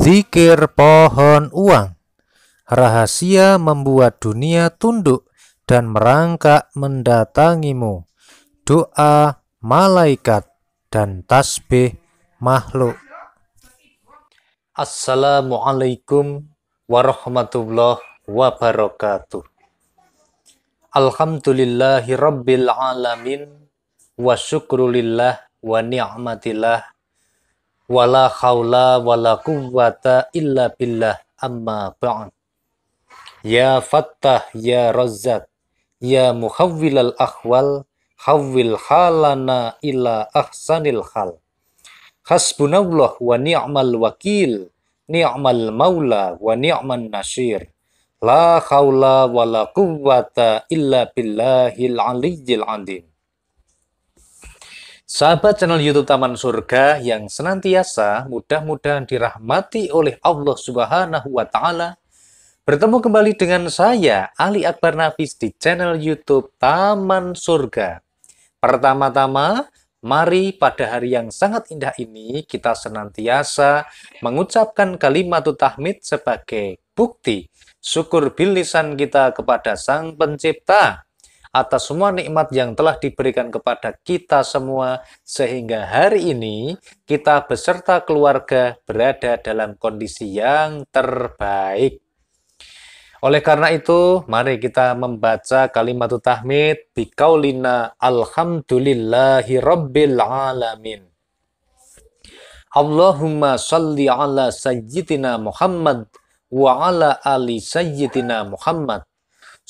Zikir pohon uang Rahasia membuat dunia tunduk dan merangkak mendatangimu Doa malaikat dan tasbih makhluk Assalamualaikum warahmatullahi wabarakatuh Alhamdulillahi rabbil alamin wa syukrulillah wa ni'matillah wala haula wala quwwata illa billah amma ba'd ya fattah ya razzaq ya muhawwilal ahwal hawwil halana ila ahsanil hal hasbunallah wa ni'mal wakil ni'mal maula wa ni'man nasir la haula wala quwwata illa billahil aliyyil azim Sahabat channel YouTube Taman Surga yang senantiasa mudah-mudahan dirahmati oleh Allah Subhanahu wa taala. Bertemu kembali dengan saya Ali Akbar Nafis di channel YouTube Taman Surga. Pertama-tama, mari pada hari yang sangat indah ini kita senantiasa mengucapkan kalimat tahmid sebagai bukti syukur bilisan kita kepada Sang Pencipta atas semua nikmat yang telah diberikan kepada kita semua sehingga hari ini kita beserta keluarga berada dalam kondisi yang terbaik. Oleh karena itu, mari kita membaca kalimat tahmid Bikaulina alhamdulillahi rabbil alamin. Allahumma salli ala sayyidina Muhammad wa ala ali sayyidina Muhammad.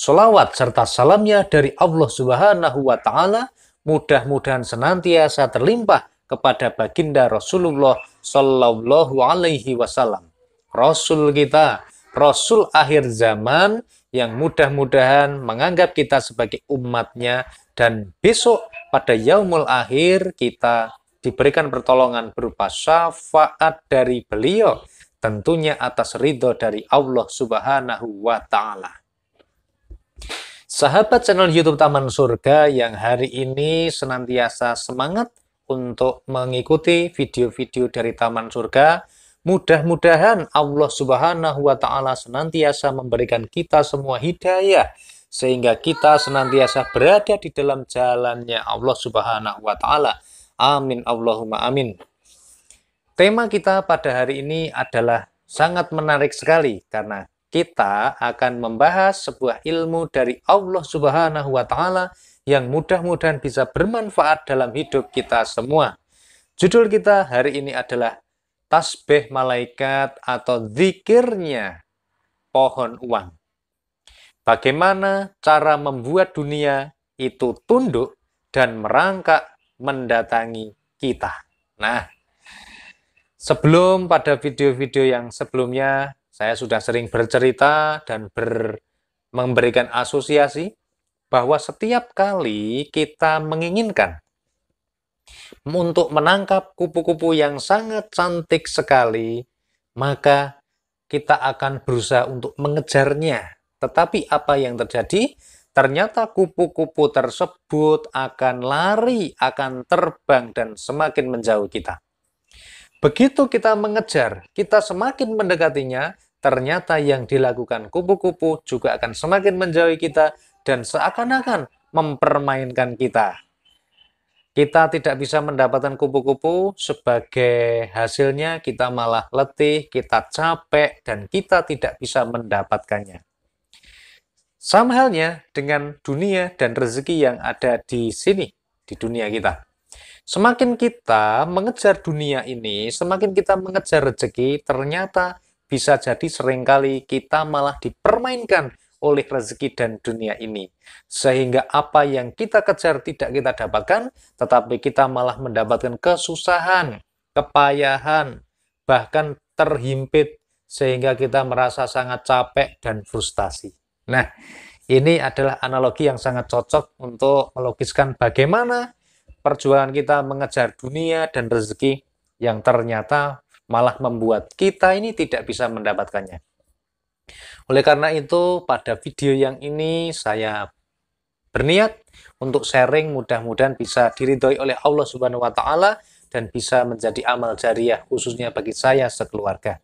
Solawat serta salamnya dari Allah Subhanahu wa Ta'ala mudah-mudahan senantiasa terlimpah kepada baginda Rasulullah Shallallahu Alaihi Wasallam, Rasul kita, Rasul akhir zaman yang mudah-mudahan menganggap kita sebagai umatnya dan besok pada yaumul akhir kita diberikan pertolongan berupa syafaat dari beliau tentunya atas ridho dari Allah Subhanahu wa taala. Sahabat channel YouTube Taman Surga yang hari ini senantiasa semangat untuk mengikuti video-video dari Taman Surga, mudah-mudahan Allah Subhanahu wa taala senantiasa memberikan kita semua hidayah sehingga kita senantiasa berada di dalam jalannya Allah Subhanahu wa taala. Amin Allahumma amin. Tema kita pada hari ini adalah sangat menarik sekali karena kita akan membahas sebuah ilmu dari Allah Subhanahu wa taala yang mudah-mudahan bisa bermanfaat dalam hidup kita semua. Judul kita hari ini adalah Tasbih Malaikat atau Zikirnya Pohon Uang. Bagaimana cara membuat dunia itu tunduk dan merangkak mendatangi kita. Nah, sebelum pada video-video yang sebelumnya saya sudah sering bercerita dan ber, memberikan asosiasi bahwa setiap kali kita menginginkan untuk menangkap kupu-kupu yang sangat cantik sekali, maka kita akan berusaha untuk mengejarnya. Tetapi apa yang terjadi? Ternyata kupu-kupu tersebut akan lari, akan terbang, dan semakin menjauh kita. Begitu kita mengejar, kita semakin mendekatinya, ternyata yang dilakukan kupu-kupu juga akan semakin menjauhi kita dan seakan-akan mempermainkan kita. Kita tidak bisa mendapatkan kupu-kupu sebagai hasilnya kita malah letih, kita capek, dan kita tidak bisa mendapatkannya. Sama halnya dengan dunia dan rezeki yang ada di sini, di dunia kita. Semakin kita mengejar dunia ini, semakin kita mengejar rezeki, ternyata bisa jadi seringkali kita malah dipermainkan oleh rezeki dan dunia ini. Sehingga apa yang kita kejar tidak kita dapatkan, tetapi kita malah mendapatkan kesusahan, kepayahan, bahkan terhimpit sehingga kita merasa sangat capek dan frustasi. Nah, ini adalah analogi yang sangat cocok untuk melukiskan bagaimana perjuangan kita mengejar dunia dan rezeki yang ternyata malah membuat kita ini tidak bisa mendapatkannya. Oleh karena itu, pada video yang ini saya berniat untuk sharing mudah-mudahan bisa diridhoi oleh Allah Subhanahu wa taala dan bisa menjadi amal jariah khususnya bagi saya sekeluarga.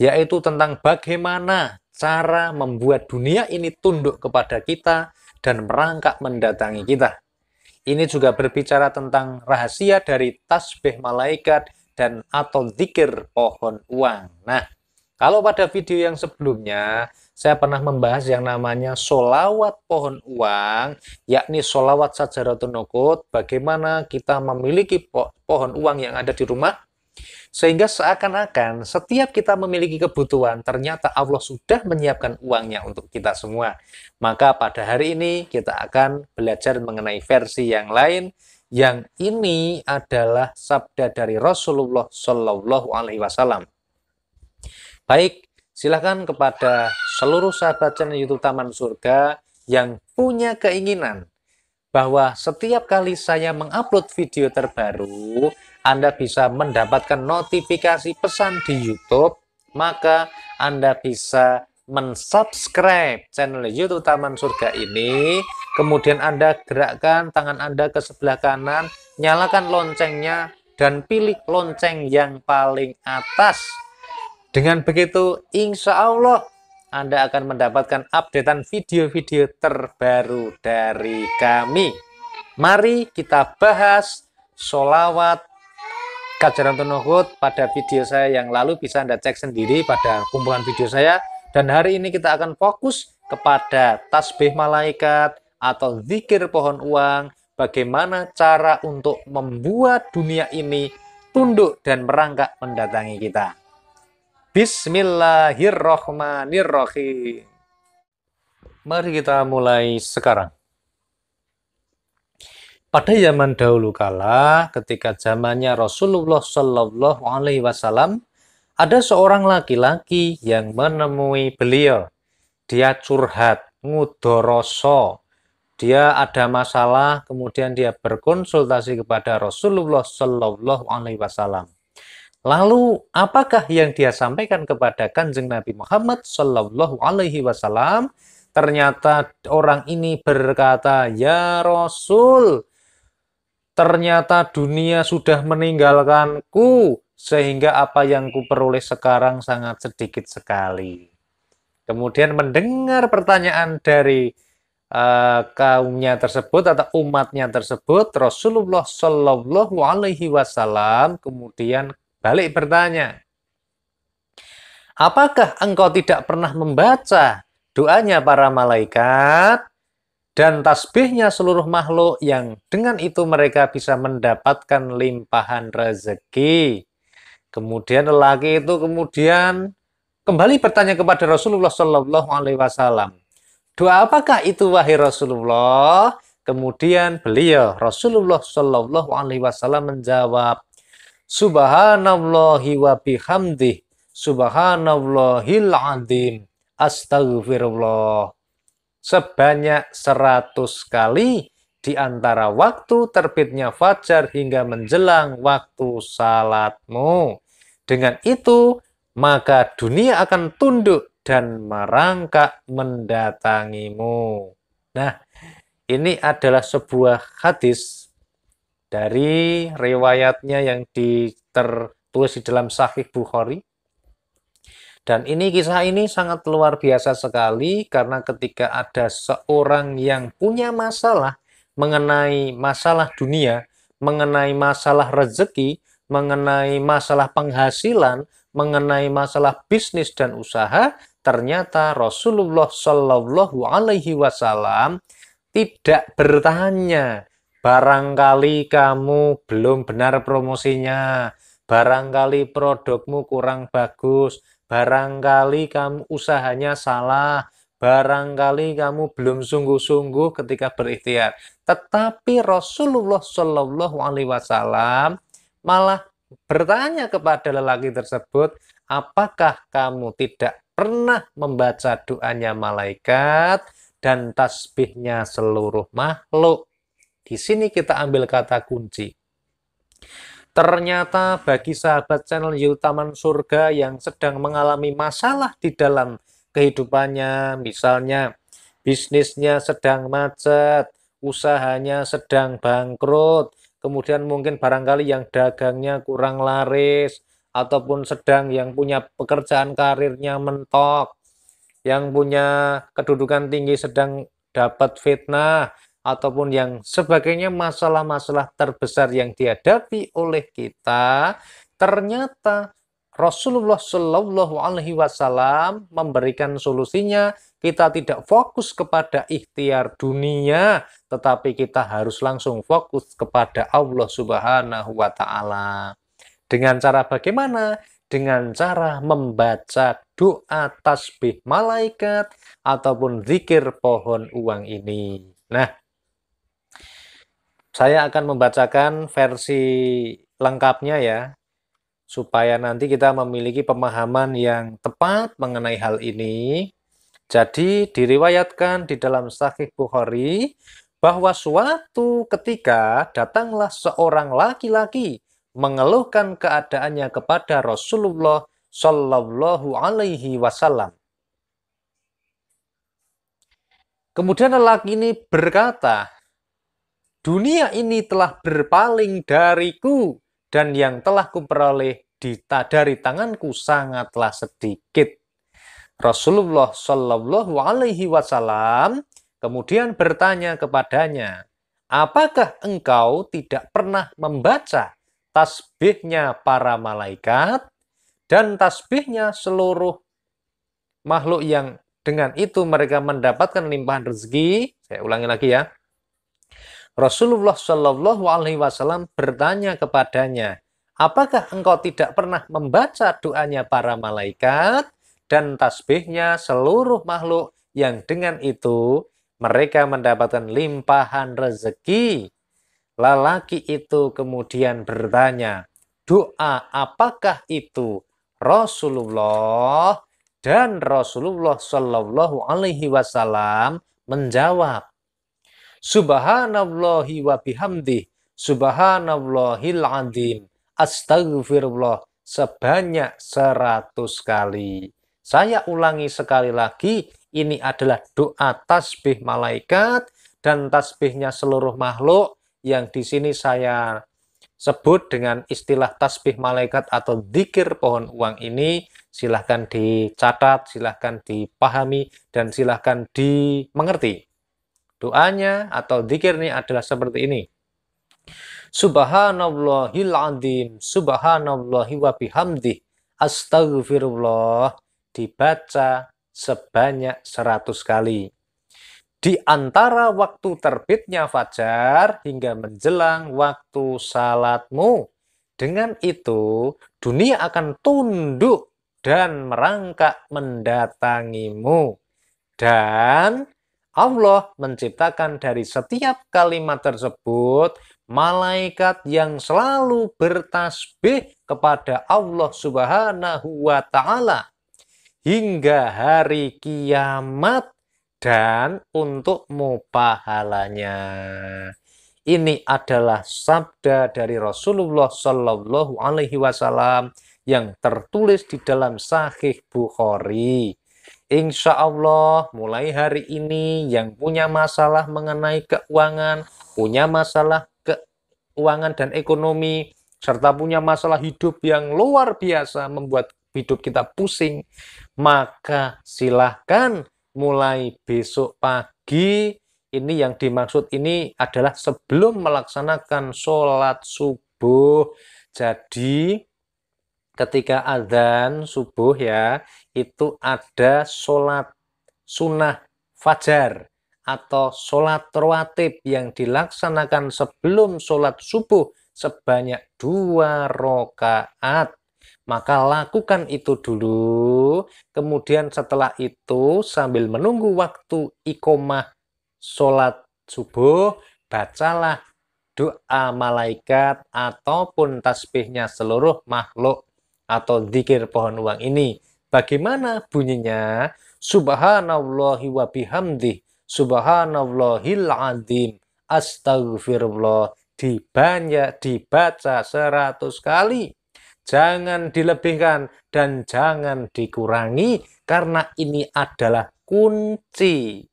Yaitu tentang bagaimana cara membuat dunia ini tunduk kepada kita dan merangkak mendatangi kita. Ini juga berbicara tentang rahasia dari tasbih malaikat dan atau zikir pohon uang. Nah, kalau pada video yang sebelumnya, saya pernah membahas yang namanya solawat pohon uang, yakni solawat sajaratun nukut, bagaimana kita memiliki po pohon uang yang ada di rumah, sehingga seakan-akan setiap kita memiliki kebutuhan, ternyata Allah sudah menyiapkan uangnya untuk kita semua. Maka pada hari ini kita akan belajar mengenai versi yang lain, yang ini adalah sabda dari Rasulullah Shallallahu Alaihi Wasallam. Baik, silakan kepada seluruh sahabat channel YouTube Taman Surga yang punya keinginan bahwa setiap kali saya mengupload video terbaru, Anda bisa mendapatkan notifikasi pesan di YouTube, maka Anda bisa mensubscribe channel YouTube Taman Surga ini Kemudian Anda gerakkan tangan Anda ke sebelah kanan, nyalakan loncengnya, dan pilih lonceng yang paling atas. Dengan begitu, insya Allah Anda akan mendapatkan updatean video-video terbaru dari kami. Mari kita bahas solawat Kajaran Tunuhud pada video saya yang lalu bisa Anda cek sendiri pada kumpulan video saya. Dan hari ini kita akan fokus kepada tasbih malaikat, atau zikir pohon uang, bagaimana cara untuk membuat dunia ini tunduk dan merangkak mendatangi kita. Bismillahirrohmanirrohim. Mari kita mulai sekarang. Pada zaman dahulu kala, ketika zamannya Rasulullah Shallallahu Alaihi Wasallam, ada seorang laki-laki yang menemui beliau. Dia curhat, ngudoroso, dia ada masalah kemudian dia berkonsultasi kepada Rasulullah Shallallahu Alaihi Wasallam. Lalu apakah yang dia sampaikan kepada kanjeng Nabi Muhammad Shallallahu Alaihi Wasallam? Ternyata orang ini berkata, ya Rasul, ternyata dunia sudah meninggalkanku sehingga apa yang kuperoleh sekarang sangat sedikit sekali. Kemudian mendengar pertanyaan dari Eh, kaumnya tersebut atau umatnya tersebut Rasulullah Shallallahu Alaihi Wasallam kemudian balik bertanya apakah engkau tidak pernah membaca doanya para malaikat dan tasbihnya seluruh makhluk yang dengan itu mereka bisa mendapatkan limpahan rezeki kemudian lelaki itu kemudian kembali bertanya kepada Rasulullah Shallallahu Alaihi Wasallam Doa apakah itu wahai Rasulullah? Kemudian beliau Rasulullah Shallallahu Alaihi Wasallam menjawab, Subhanallahi wa bihamdi, Subhanallahil adim, Astagfirullah. Sebanyak seratus kali di antara waktu terbitnya fajar hingga menjelang waktu salatmu. Dengan itu, maka dunia akan tunduk dan merangkak mendatangimu. Nah, ini adalah sebuah hadis dari riwayatnya yang tertulis di dalam Sahih Bukhari. Dan ini kisah ini sangat luar biasa sekali karena ketika ada seorang yang punya masalah mengenai masalah dunia, mengenai masalah rezeki, mengenai masalah penghasilan, mengenai masalah bisnis dan usaha, ternyata Rasulullah Shallallahu Alaihi Wasallam tidak bertanya barangkali kamu belum benar promosinya barangkali produkmu kurang bagus barangkali kamu usahanya salah barangkali kamu belum sungguh-sungguh ketika berikhtiar tetapi Rasulullah Shallallahu Alaihi Wasallam malah bertanya kepada lelaki tersebut apakah kamu tidak pernah membaca doanya malaikat dan tasbihnya seluruh makhluk. Di sini kita ambil kata kunci. Ternyata bagi sahabat channel Yutaman Surga yang sedang mengalami masalah di dalam kehidupannya, misalnya bisnisnya sedang macet, usahanya sedang bangkrut, kemudian mungkin barangkali yang dagangnya kurang laris, ataupun sedang yang punya pekerjaan karirnya mentok, yang punya kedudukan tinggi sedang dapat fitnah, ataupun yang sebagainya masalah-masalah terbesar yang dihadapi oleh kita, ternyata Rasulullah Shallallahu Alaihi Wasallam memberikan solusinya. Kita tidak fokus kepada ikhtiar dunia, tetapi kita harus langsung fokus kepada Allah Subhanahu Wa Taala. Dengan cara bagaimana? Dengan cara membaca doa tasbih malaikat ataupun zikir pohon uang ini. Nah, saya akan membacakan versi lengkapnya ya, supaya nanti kita memiliki pemahaman yang tepat mengenai hal ini. Jadi diriwayatkan di dalam Sahih Bukhari bahwa suatu ketika datanglah seorang laki-laki mengeluhkan keadaannya kepada Rasulullah Shallallahu Alaihi Wasallam. Kemudian lelaki ini berkata, dunia ini telah berpaling dariku dan yang telah kuperoleh dari tanganku sangatlah sedikit. Rasulullah Shallallahu Alaihi Wasallam kemudian bertanya kepadanya, apakah engkau tidak pernah membaca tasbihnya para malaikat dan tasbihnya seluruh makhluk yang dengan itu mereka mendapatkan limpahan rezeki. Saya ulangi lagi ya. Rasulullah Shallallahu Alaihi Wasallam bertanya kepadanya, apakah engkau tidak pernah membaca doanya para malaikat dan tasbihnya seluruh makhluk yang dengan itu mereka mendapatkan limpahan rezeki lelaki itu kemudian bertanya, doa apakah itu Rasulullah? Dan Rasulullah Shallallahu Alaihi Wasallam menjawab, Subhanallahi wa bihamdi, Subhanallahil Astagfirullah sebanyak seratus kali. Saya ulangi sekali lagi, ini adalah doa tasbih malaikat dan tasbihnya seluruh makhluk yang di sini saya sebut dengan istilah tasbih malaikat atau dikir pohon uang ini silahkan dicatat, silahkan dipahami, dan silahkan dimengerti. Doanya atau dikir ini adalah seperti ini. Subhanallahil azim, subhanallahi wa astagfirullah, dibaca sebanyak 100 kali di antara waktu terbitnya fajar hingga menjelang waktu salatmu. Dengan itu, dunia akan tunduk dan merangkak mendatangimu. Dan Allah menciptakan dari setiap kalimat tersebut malaikat yang selalu bertasbih kepada Allah Subhanahu wa taala hingga hari kiamat dan untukmu pahalanya. Ini adalah sabda dari Rasulullah Shallallahu Alaihi Wasallam yang tertulis di dalam Sahih Bukhari. Insya Allah mulai hari ini yang punya masalah mengenai keuangan, punya masalah keuangan dan ekonomi, serta punya masalah hidup yang luar biasa membuat hidup kita pusing, maka silahkan mulai besok pagi ini yang dimaksud ini adalah sebelum melaksanakan sholat subuh jadi ketika adzan subuh ya itu ada sholat sunnah fajar atau sholat rawatib yang dilaksanakan sebelum sholat subuh sebanyak dua rakaat. Maka lakukan itu dulu, kemudian setelah itu sambil menunggu waktu ikomah sholat subuh, bacalah doa malaikat ataupun tasbihnya seluruh makhluk atau zikir pohon uang ini. Bagaimana bunyinya? Subhanallahi wa bihamdih, subhanallahil azim, astagfirullah, dibanyak, dibaca seratus kali jangan dilebihkan, dan jangan dikurangi, karena ini adalah kunci.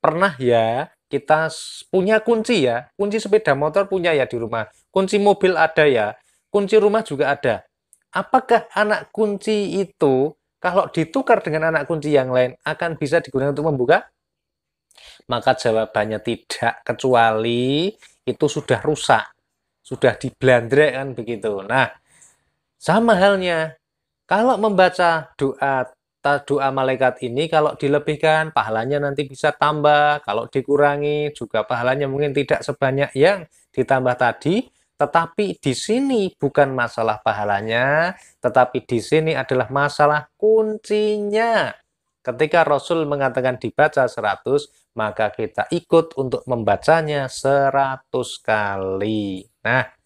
Pernah ya, kita punya kunci ya, kunci sepeda motor punya ya di rumah, kunci mobil ada ya, kunci rumah juga ada. Apakah anak kunci itu kalau ditukar dengan anak kunci yang lain akan bisa digunakan untuk membuka? Maka jawabannya tidak, kecuali itu sudah rusak, sudah kan begitu. Nah, sama halnya, kalau membaca doa doa malaikat ini kalau dilebihkan pahalanya nanti bisa tambah, kalau dikurangi juga pahalanya mungkin tidak sebanyak yang ditambah tadi, tetapi di sini bukan masalah pahalanya, tetapi di sini adalah masalah kuncinya. Ketika Rasul mengatakan dibaca seratus, maka kita ikut untuk membacanya seratus kali. Nah,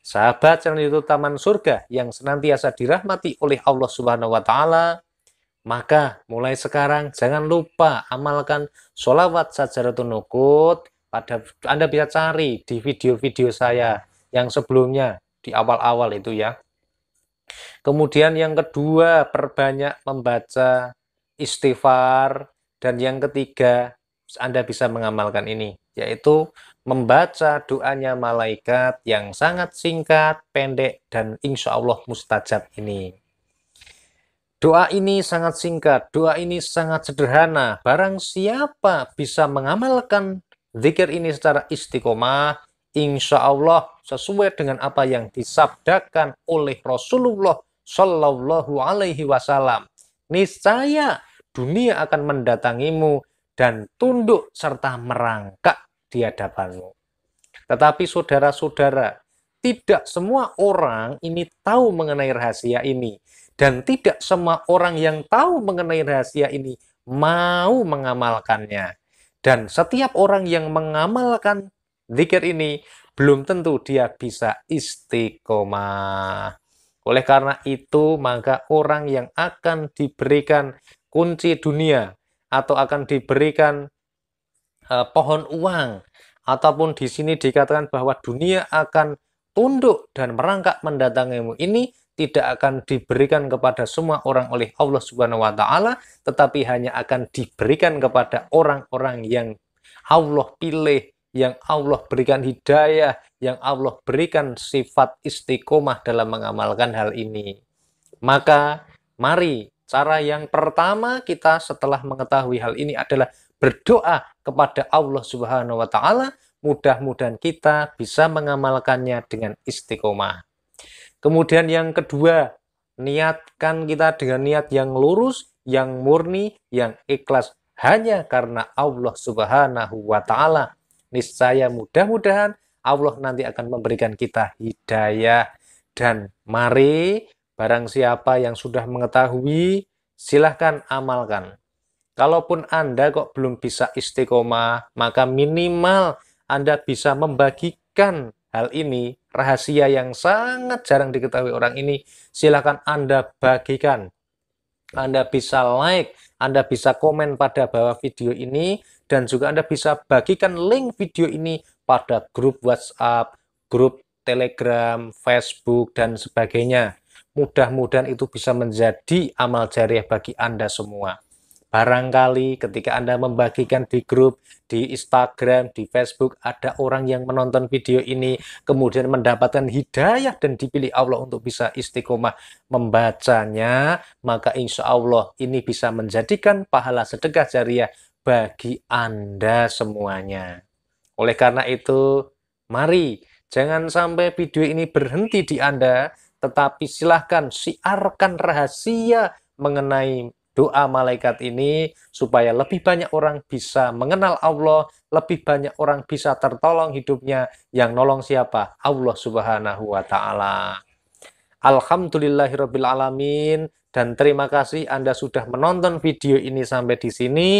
Sahabat channel YouTube Taman Surga yang senantiasa dirahmati oleh Allah Subhanahu wa taala, maka mulai sekarang jangan lupa amalkan sholawat sajaratun nukut pada Anda bisa cari di video-video saya yang sebelumnya di awal-awal itu ya. Kemudian yang kedua, perbanyak membaca istighfar dan yang ketiga Anda bisa mengamalkan ini yaitu membaca doanya malaikat yang sangat singkat, pendek, dan insya Allah mustajab ini. Doa ini sangat singkat, doa ini sangat sederhana. Barang siapa bisa mengamalkan zikir ini secara istiqomah, insya Allah sesuai dengan apa yang disabdakan oleh Rasulullah Shallallahu Alaihi Wasallam. Niscaya dunia akan mendatangimu dan tunduk serta merangkak di hadapanmu. Tetapi saudara-saudara, tidak semua orang ini tahu mengenai rahasia ini. Dan tidak semua orang yang tahu mengenai rahasia ini mau mengamalkannya. Dan setiap orang yang mengamalkan zikir ini belum tentu dia bisa istiqomah. Oleh karena itu, maka orang yang akan diberikan kunci dunia atau akan diberikan eh, pohon uang ataupun di sini dikatakan bahwa dunia akan tunduk dan merangkak mendatangimu ini tidak akan diberikan kepada semua orang oleh Allah Subhanahu wa taala tetapi hanya akan diberikan kepada orang-orang yang Allah pilih yang Allah berikan hidayah yang Allah berikan sifat istiqomah dalam mengamalkan hal ini maka mari cara yang pertama kita setelah mengetahui hal ini adalah berdoa kepada Allah Subhanahu wa taala, mudah-mudahan kita bisa mengamalkannya dengan istiqomah. Kemudian yang kedua, niatkan kita dengan niat yang lurus, yang murni, yang ikhlas hanya karena Allah Subhanahu wa taala. Niscaya mudah-mudahan Allah nanti akan memberikan kita hidayah dan mari barang siapa yang sudah mengetahui silahkan amalkan Kalaupun Anda kok belum bisa istiqomah, maka minimal Anda bisa membagikan hal ini, rahasia yang sangat jarang diketahui orang ini, silakan Anda bagikan. Anda bisa like, Anda bisa komen pada bawah video ini, dan juga Anda bisa bagikan link video ini pada grup WhatsApp, grup Telegram, Facebook, dan sebagainya. Mudah-mudahan itu bisa menjadi amal jariah bagi Anda semua. Barangkali ketika Anda membagikan di grup, di Instagram, di Facebook, ada orang yang menonton video ini, kemudian mendapatkan hidayah dan dipilih Allah untuk bisa istiqomah membacanya, maka insya Allah ini bisa menjadikan pahala sedekah jariah bagi Anda semuanya. Oleh karena itu, mari jangan sampai video ini berhenti di Anda, tetapi silahkan siarkan rahasia mengenai doa malaikat ini supaya lebih banyak orang bisa mengenal Allah, lebih banyak orang bisa tertolong hidupnya. Yang nolong siapa? Allah Subhanahu wa taala. Alhamdulillahirabbil alamin dan terima kasih Anda sudah menonton video ini sampai di sini.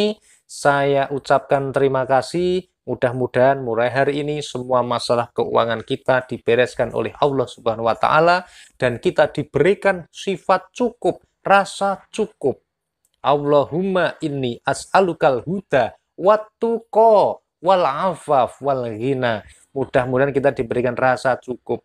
Saya ucapkan terima kasih. Mudah-mudahan mulai hari ini semua masalah keuangan kita dibereskan oleh Allah Subhanahu wa taala dan kita diberikan sifat cukup, rasa cukup Allahumma inni as'alukal huda wattuqa wal afaf wal ghina. Mudah-mudahan kita diberikan rasa cukup.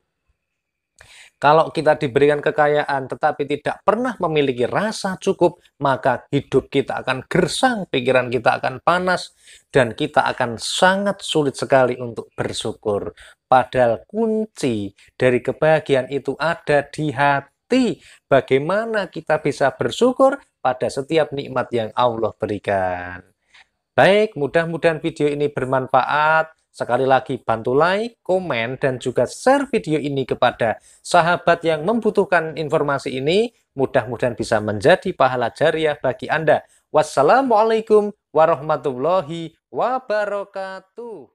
Kalau kita diberikan kekayaan tetapi tidak pernah memiliki rasa cukup, maka hidup kita akan gersang, pikiran kita akan panas, dan kita akan sangat sulit sekali untuk bersyukur. Padahal kunci dari kebahagiaan itu ada di hati. Bagaimana kita bisa bersyukur pada setiap nikmat yang Allah berikan. Baik, mudah-mudahan video ini bermanfaat. Sekali lagi bantu like, komen, dan juga share video ini kepada sahabat yang membutuhkan informasi ini. Mudah-mudahan bisa menjadi pahala jariah bagi Anda. Wassalamualaikum warahmatullahi wabarakatuh.